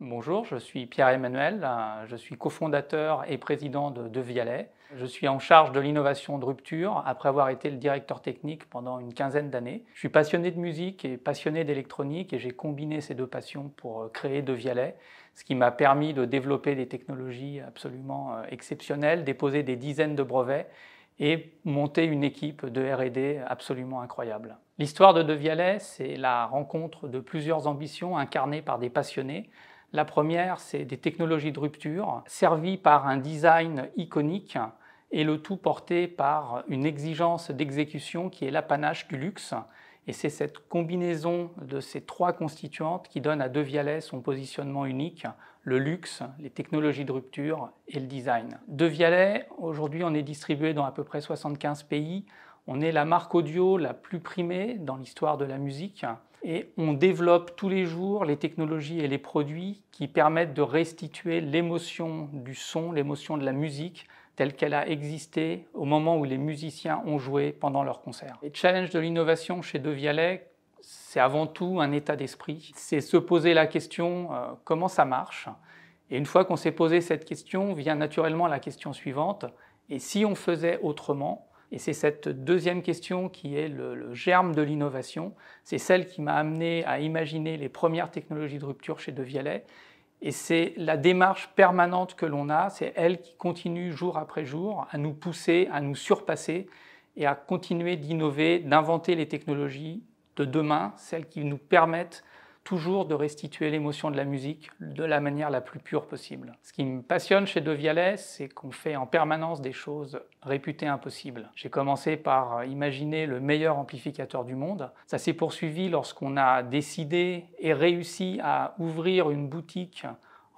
Bonjour, je suis Pierre-Emmanuel, euh, je suis cofondateur et président de, Devialet. Je suis en charge de l'innovation de rupture après avoir été le directeur technique pendant une quinzaine d'années. Je suis passionné de musique et passionné d'électronique et j'ai combiné ces deux passions pour euh, créer Devialet, ce qui m'a permis de développer des technologies absolument euh, exceptionnelles, déposer des dizaines de brevets et monter une équipe de RD absolument incroyable. L'histoire de Devialet, c'est la rencontre de plusieurs ambitions incarnées par des passionnés la première, c'est des technologies de rupture servies par un design iconique et le tout porté par une exigence d'exécution qui est l'apanage du luxe. Et c'est cette combinaison de ces trois constituantes qui donne à De Vialet son positionnement unique, le luxe, les technologies de rupture et le design. De Vialet, aujourd'hui, on est distribué dans à peu près 75 pays. On est la marque audio la plus primée dans l'histoire de la musique. Et on développe tous les jours les technologies et les produits qui permettent de restituer l'émotion du son, l'émotion de la musique telle qu'elle a existé au moment où les musiciens ont joué pendant leur concert. Les challenges de l'innovation chez De Vialet, c'est avant tout un état d'esprit. C'est se poser la question euh, comment ça marche Et une fois qu'on s'est posé cette question, vient naturellement la question suivante et si on faisait autrement et c'est cette deuxième question qui est le, germe de l'innovation. C'est celle qui m'a amené à imaginer les premières technologies de rupture chez De Et c'est la démarche permanente que l'on a, c'est elle qui continue jour après jour à nous pousser, à nous surpasser et à continuer d'innover, d'inventer les technologies de demain, celles qui nous permettent toujours de restituer l'émotion de la musique de la manière la plus pure possible. Ce qui me passionne chez De Vialet, c'est qu'on fait en permanence des choses réputées impossibles. J'ai commencé par imaginer le meilleur amplificateur du monde. Ça s'est poursuivi lorsqu'on a décidé et réussi à ouvrir une boutique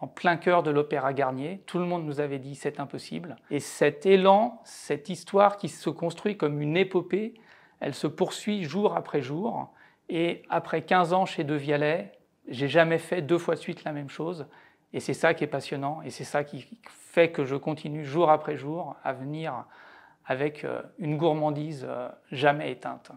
en plein cœur de l'Opéra Garnier. Tout le monde nous avait dit c'est impossible. Et cet élan, cette histoire qui se construit comme une épopée, elle se poursuit jour après jour. Et après 15 ans chez De Vialet, j'ai jamais fait deux fois de suite la même chose. Et c'est ça qui est passionnant et c'est ça qui fait que je continue jour après jour à venir avec euh, une gourmandise euh, jamais éteinte.